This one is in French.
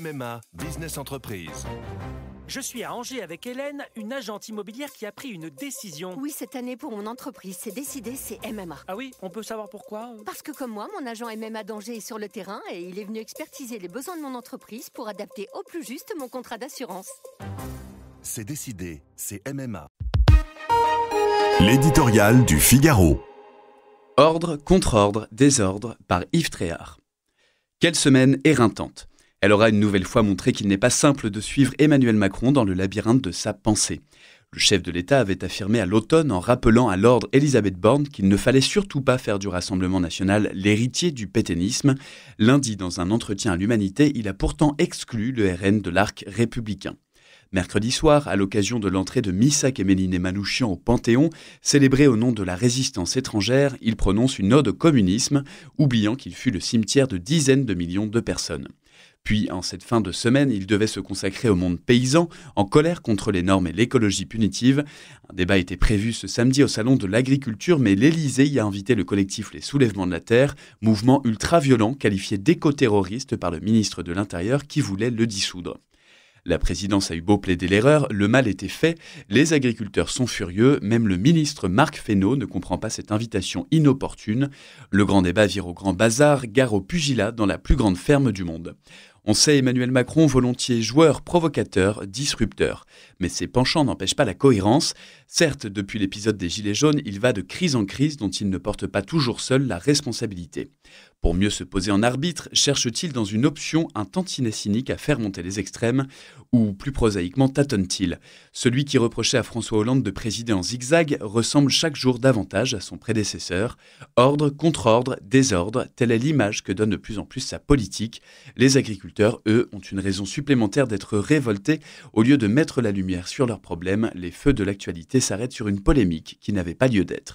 MMA, Business Entreprise. Je suis à Angers avec Hélène, une agente immobilière qui a pris une décision. Oui, cette année pour mon entreprise, c'est décidé, c'est MMA. Ah oui, on peut savoir pourquoi Parce que comme moi, mon agent MMA d'Angers est sur le terrain et il est venu expertiser les besoins de mon entreprise pour adapter au plus juste mon contrat d'assurance. C'est décidé, c'est MMA. L'éditorial du Figaro. Ordre contre ordre, désordre par Yves Tréhard. Quelle semaine éreintante. Elle aura une nouvelle fois montré qu'il n'est pas simple de suivre Emmanuel Macron dans le labyrinthe de sa pensée. Le chef de l'État avait affirmé à l'automne en rappelant à l'ordre Elisabeth Borne qu'il ne fallait surtout pas faire du Rassemblement national l'héritier du pétainisme. Lundi, dans un entretien à l'Humanité, il a pourtant exclu le RN de l'arc républicain. Mercredi soir, à l'occasion de l'entrée de Missak et Manouchian au Panthéon, célébré au nom de la résistance étrangère, il prononce une ode au communisme, oubliant qu'il fut le cimetière de dizaines de millions de personnes. Puis, en cette fin de semaine, il devait se consacrer au monde paysan, en colère contre les normes et l'écologie punitive. Un débat était prévu ce samedi au Salon de l'Agriculture, mais l'Élysée y a invité le collectif Les Soulèvements de la Terre, mouvement ultra-violent qualifié d'écoterroriste terroriste par le ministre de l'Intérieur qui voulait le dissoudre. La présidence a eu beau plaider l'erreur, le mal était fait, les agriculteurs sont furieux, même le ministre Marc Fesneau ne comprend pas cette invitation inopportune. Le grand débat vire au grand bazar, gare au pugilat dans la plus grande ferme du monde. On sait Emmanuel Macron volontiers joueur, provocateur, disrupteur. Mais ses penchants n'empêchent pas la cohérence. Certes, depuis l'épisode des Gilets jaunes, il va de crise en crise dont il ne porte pas toujours seul la responsabilité. Pour mieux se poser en arbitre, cherche-t-il dans une option un tantinet cynique à faire monter les extrêmes Ou plus prosaïquement, tâtonne-t-il Celui qui reprochait à François Hollande de présider en zigzag ressemble chaque jour davantage à son prédécesseur. Ordre, contre-ordre, désordre, telle est l'image que donne de plus en plus sa politique. Les agriculteurs eux, ont une raison supplémentaire d'être révoltés. Au lieu de mettre la lumière sur leurs problèmes, les feux de l'actualité s'arrêtent sur une polémique qui n'avait pas lieu d'être.